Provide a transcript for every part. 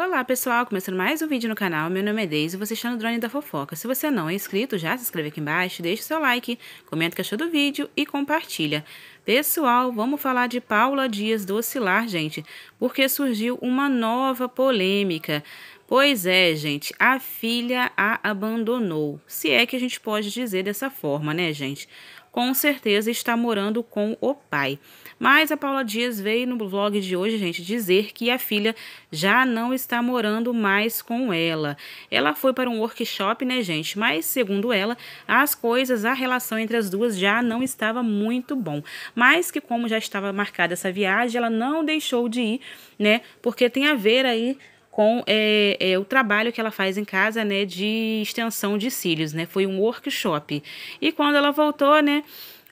Olá pessoal, começando mais um vídeo no canal, meu nome é Deise e você está no Drone da Fofoca. Se você não é inscrito, já se inscreve aqui embaixo, deixa o seu like, comenta o que achou do vídeo e compartilha. Pessoal, vamos falar de Paula Dias do Oscilar, gente, porque surgiu uma nova polêmica. Pois é, gente, a filha a abandonou. Se é que a gente pode dizer dessa forma, né, gente? Com certeza está morando com o pai. Mas a Paula Dias veio no vlog de hoje, gente, dizer que a filha já não está morando mais com ela. Ela foi para um workshop, né, gente? Mas, segundo ela, as coisas, a relação entre as duas já não estava muito bom. Mas que, como já estava marcada essa viagem, ela não deixou de ir, né? Porque tem a ver aí com é, é, o trabalho que ela faz em casa, né, de extensão de cílios, né, foi um workshop. E quando ela voltou, né,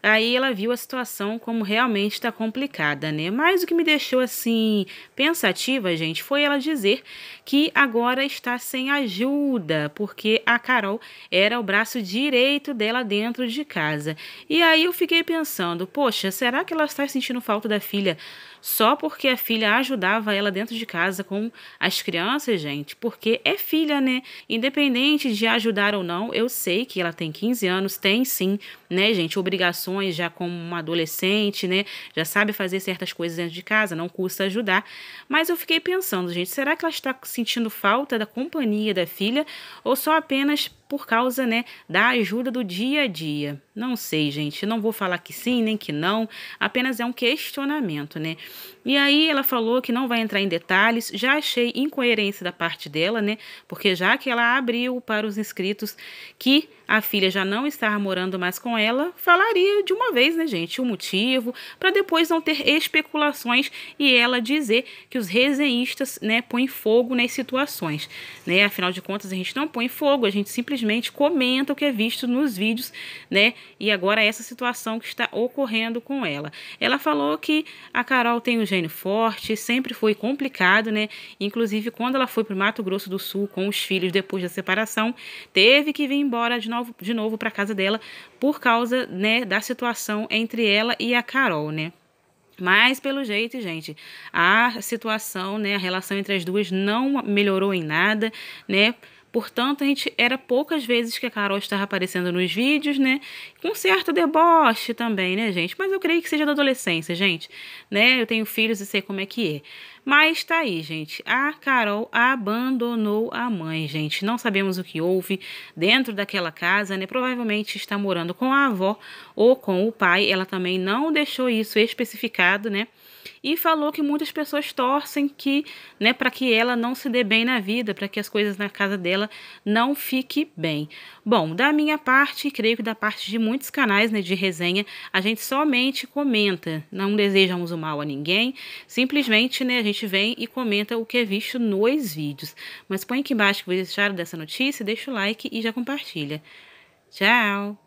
Aí ela viu a situação como realmente está complicada, né? Mas o que me deixou assim pensativa, gente, foi ela dizer que agora está sem ajuda, porque a Carol era o braço direito dela dentro de casa. E aí eu fiquei pensando, poxa, será que ela está sentindo falta da filha só porque a filha ajudava ela dentro de casa com as crianças, gente? Porque é filha, né? Independente de ajudar ou não, eu sei que ela tem 15 anos, tem sim, né, gente, obrigações já como uma adolescente, né? Já sabe fazer certas coisas dentro de casa, não custa ajudar. Mas eu fiquei pensando, gente, será que ela está sentindo falta da companhia da filha ou só apenas por causa, né, da ajuda do dia a dia. Não sei, gente, não vou falar que sim nem que não, apenas é um questionamento, né? E aí ela falou que não vai entrar em detalhes, já achei incoerência da parte dela, né? Porque já que ela abriu para os inscritos que a filha já não está morando mais com ela, falaria de uma vez, né, gente, o motivo, para depois não ter especulações e ela dizer que os resenhistas, né, põem fogo nas situações, né? Afinal de contas, a gente não põe fogo, a gente simplesmente simplesmente comenta o que é visto nos vídeos, né? E agora essa situação que está ocorrendo com ela. Ela falou que a Carol tem um gênio forte, sempre foi complicado, né? Inclusive quando ela foi para o Mato Grosso do Sul com os filhos depois da separação, teve que vir embora de novo, de novo para casa dela por causa, né, da situação entre ela e a Carol, né? Mas, pelo jeito, gente, a situação, né, a relação entre as duas não melhorou em nada, né? Portanto, a gente era poucas vezes que a Carol estava aparecendo nos vídeos, né? Com certo deboche também, né, gente? Mas eu creio que seja da adolescência, gente, né? Eu tenho filhos e sei como é que é. Mas tá aí, gente. A Carol abandonou a mãe, gente. Não sabemos o que houve dentro daquela casa, né? Provavelmente está morando com a avó ou com o pai. Ela também não deixou isso especificado, né? e falou que muitas pessoas torcem que, né, para que ela não se dê bem na vida, para que as coisas na casa dela não fiquem bem. Bom, da minha parte, creio que da parte de muitos canais, né, de resenha, a gente somente comenta, não desejamos o mal a ninguém, simplesmente, né, a gente gente vem e comenta o que é visto nos vídeos. Mas põe aqui embaixo que vocês acharam dessa notícia, deixa o like e já compartilha. Tchau!